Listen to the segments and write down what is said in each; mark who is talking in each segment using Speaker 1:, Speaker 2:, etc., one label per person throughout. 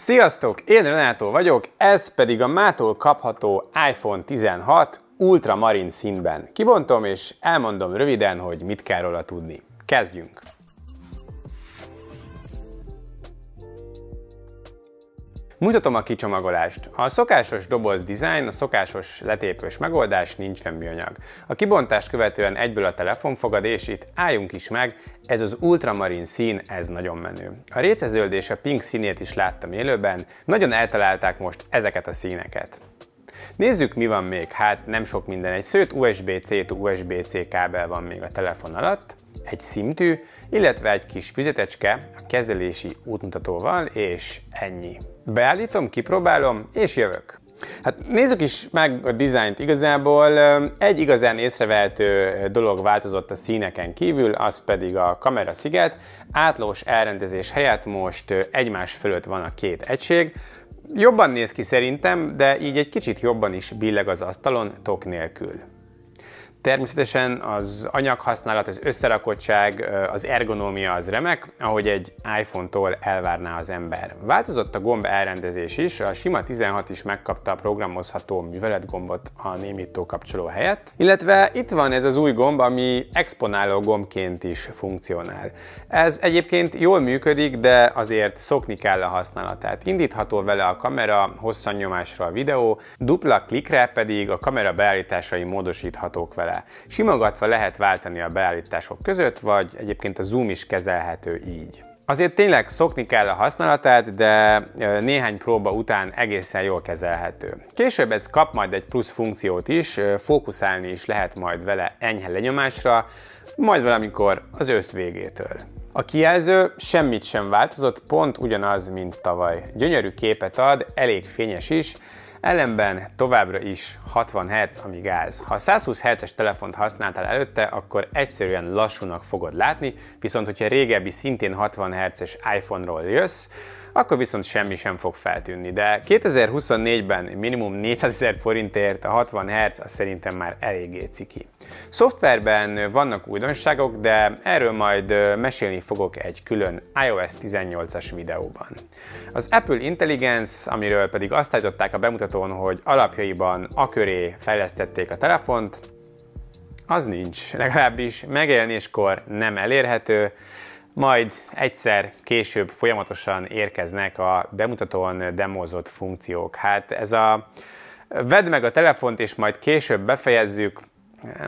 Speaker 1: Sziasztok, én Renátó vagyok, ez pedig a mától kapható iPhone 16 ultramarin színben. Kibontom és elmondom röviden, hogy mit kell róla tudni. Kezdjünk! Mutatom a kicsomagolást. A szokásos doboz design, a szokásos letépős megoldás nincs nem műanyag. A kibontást követően egyből a telefon fogad, és itt álljunk is meg, ez az ultramarin szín, ez nagyon menő. A récezöld és a pink színét is láttam élőben, nagyon eltalálták most ezeket a színeket. Nézzük, mi van még. Hát nem sok minden. Egy szőt USB-C-t USB-C kábel van még a telefon alatt egy szintű, illetve egy kis füzetecske a kezelési útmutatóval, és ennyi. Beállítom, kipróbálom, és jövök. Hát nézzük is meg a dizájnt igazából. Egy igazán észrevehető dolog változott a színeken kívül, az pedig a kamera sziget. Átlós elrendezés helyett most egymás fölött van a két egység. Jobban néz ki szerintem, de így egy kicsit jobban is billeg az asztalon tok nélkül. Természetesen az anyaghasználat, az összerakottság, az ergonómia az remek, ahogy egy iPhone-tól elvárná az ember. Változott a gomb elrendezés is, a sima 16 is megkapta a programozható műveletgombot a némító kapcsoló helyett, illetve itt van ez az új gomb, ami exponáló gombként is funkcionál. Ez egyébként jól működik, de azért szokni kell a használatát. Indítható vele a kamera, hosszan nyomásra a videó, dupla klikre pedig a kamera beállításai módosíthatók vele alá. Simogatva lehet váltani a beállítások között, vagy egyébként a zoom is kezelhető így. Azért tényleg szokni kell a használatát, de néhány próba után egészen jól kezelhető. Később ez kap majd egy plusz funkciót is, fókuszálni is lehet majd vele enyhe lenyomásra, majd valamikor az ősz végétől. A kijelző semmit sem változott, pont ugyanaz, mint tavaly. Gyönyörű képet ad, elég fényes is, Ellenben továbbra is 60 Hz, ami gáz. Ha 120 Hz-es telefont használtál előtte, akkor egyszerűen lassúnak fogod látni, viszont hogyha régebbi szintén 60 Hz-es iPhone-ról jössz, akkor viszont semmi sem fog feltűnni. De 2024-ben minimum 400 ezer forintért a 60 Hz az szerintem már eléggé ciki. Szoftverben vannak újdonságok, de erről majd mesélni fogok egy külön iOS 18-as videóban. Az Apple Intelligence, amiről pedig azt állították a bemutatón, hogy alapjaiban a köré fejlesztették a telefont, az nincs, legalábbis megjelenéskor nem elérhető, majd egyszer később folyamatosan érkeznek a bemutatón demózott funkciók. Hát ez a vedd meg a telefont, és majd később befejezzük,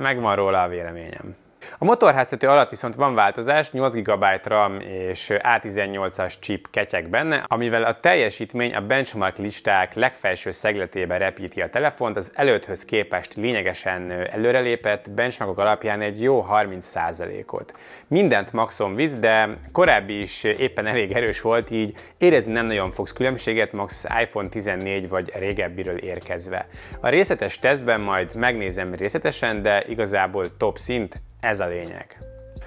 Speaker 1: megvan róla a véleményem. A motorháztető alatt viszont van változás, 8 GB RAM és A18-as chip ketyek benne, amivel a teljesítmény a benchmark listák legfelső szegletébe repíti a telefont, az előtthöz képest lényegesen előrelépett benchmarkok alapján egy jó 30%-ot. Mindent maxon visz, de korábbi is éppen elég erős volt, így érezni nem nagyon fogsz különbséget max iPhone 14 vagy régebbiről érkezve. A részletes tesztben majd megnézem részletesen, de igazából top szint ez a lényeg.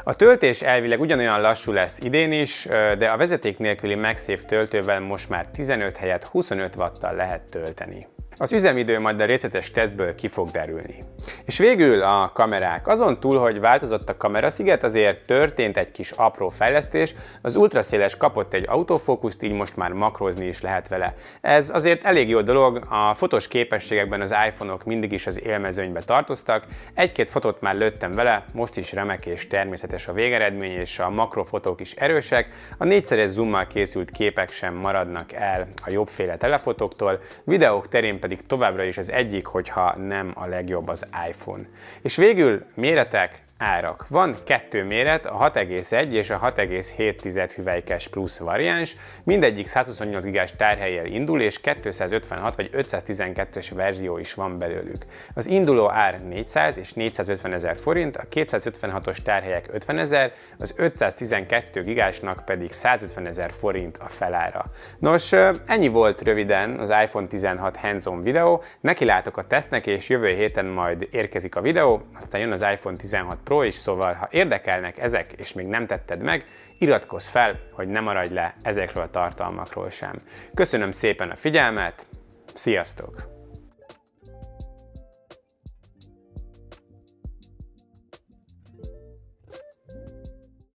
Speaker 1: A töltés elvileg ugyanolyan lassú lesz idén is, de a vezeték nélküli MagSafe töltővel most már 15 helyett 25 watttal lehet tölteni. Az üzemidő majd a részletes tesztből ki fog derülni. És végül a kamerák. Azon túl, hogy változott a kamerasziget, azért történt egy kis apró fejlesztés, az ultraszéles kapott egy autofókuszt, így most már makrozni is lehet vele. Ez azért elég jó dolog, a fotós képességekben az iPhone-ok -ok mindig is az élmezőnybe tartoztak, egy-két fotót már lőttem vele, most is remek és természetes a végeredmény, és a makrofotók is erősek, a négyszeres zoommal készült képek sem maradnak el a jobbféle telefotóktól, videók terén pedig továbbra is az egyik, hogyha nem a legjobb az iPhone. És végül méretek, Árak. Van kettő méret, a 6,1 és a 6,7 hüvelykes plusz variáns, mindegyik 128 gigás tárhelyjel indul, és 256 vagy 512-es verzió is van belőlük. Az induló ár 400 és 450 ezer forint, a 256-os tárhelyek 50 ezer, az 512 gigásnak pedig 150 ezer forint a felára. Nos, ennyi volt röviden az iPhone 16 hands videó, neki látok a tesznek, és jövő héten majd érkezik a videó, aztán jön az iPhone 16 Pro is, szóval ha érdekelnek ezek, és még nem tetted meg, iratkozz fel, hogy ne maradj le ezekről a tartalmakról sem. Köszönöm szépen a figyelmet, sziasztok!